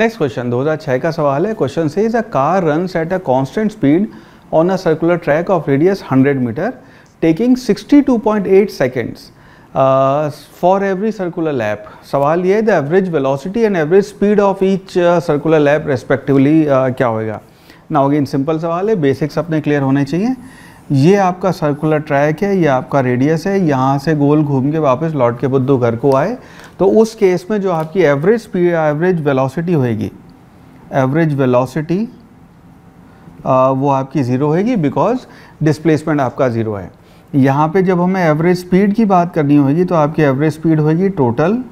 next question छः का सवाल है क्वेश्चन से is a car run at a constant speed on a circular track of radius 100 metre taking 62.8 seconds for every circular lap सवाल ये the average velocity and average speed of each circular lap respectively क्या होगा ना होगी in simple सवाल है basics अपने clear होने चाहिए ये आपका सर्कुलर ट्रैक है ये आपका रेडियस है यहाँ से गोल घूम के वापस लौट के बुद्धू घर को आए तो उस केस में जो आपकी एवरेज स्पीड एवरेज वेलोसिटी होएगी एवरेज वेलोसिटी वो आपकी ज़ीरो होएगी बिकॉज डिस्प्लेसमेंट आपका ज़ीरो है यहाँ पे जब हमें एवरेज स्पीड की बात करनी होगी तो आपकी एवरेज स्पीड होगी total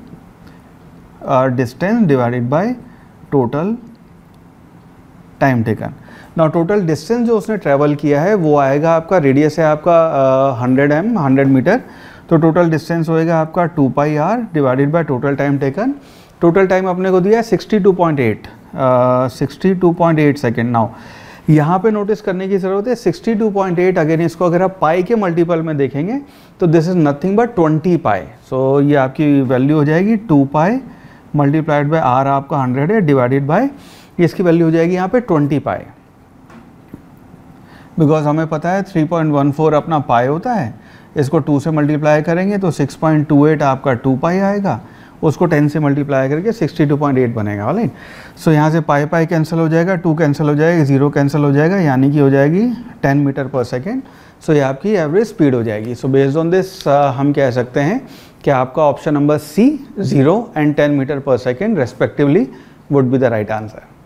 distance divided by total time taken ना टोटल डिस्टेंस जो उसने ट्रैवल किया है वो आएगा आपका रेडियस है आपका हंड्रेड एम हंड्रेड मीटर तो टोटल डिस्टेंस होएगा आपका two pi R divided by total time taken total time अपने को दिया है sixty two point eight sixty two point eight second now यहाँ पे नोटिस करने की ज़रूरत है sixty two point eight again इसको अगर आप पाई के मल्टीपल में देखेंगे तो this is nothing but twenty pi so ये आपकी वैल्यू हो जाएगी to pi multiplied by R आपका हंड्रेड है डिवाइडेड बाई ये इसकी वैल्यू हो जाएगी यहाँ पे 20 पाई बिकॉज हमें पता है 3.14 अपना पाई होता है इसको 2 से मल्टीप्लाई करेंगे तो 6.28 आपका 2 पाई आएगा उसको 10 से मल्टीप्लाई करके 62.8 बनेगा वाले सो so, यहाँ से पाई पाई कैंसिल हो जाएगा 2 कैंसिल हो जाएगा जीरो कैंसिल हो जाएगा यानी कि हो जाएगी 10 मीटर पर सेकेंड सो ये आपकी एवरेज स्पीड हो जाएगी सो बेस्ड ऑन दिस हम कह सकते हैं कि आपका option number C zero and ten metre per second respectively would be the right answer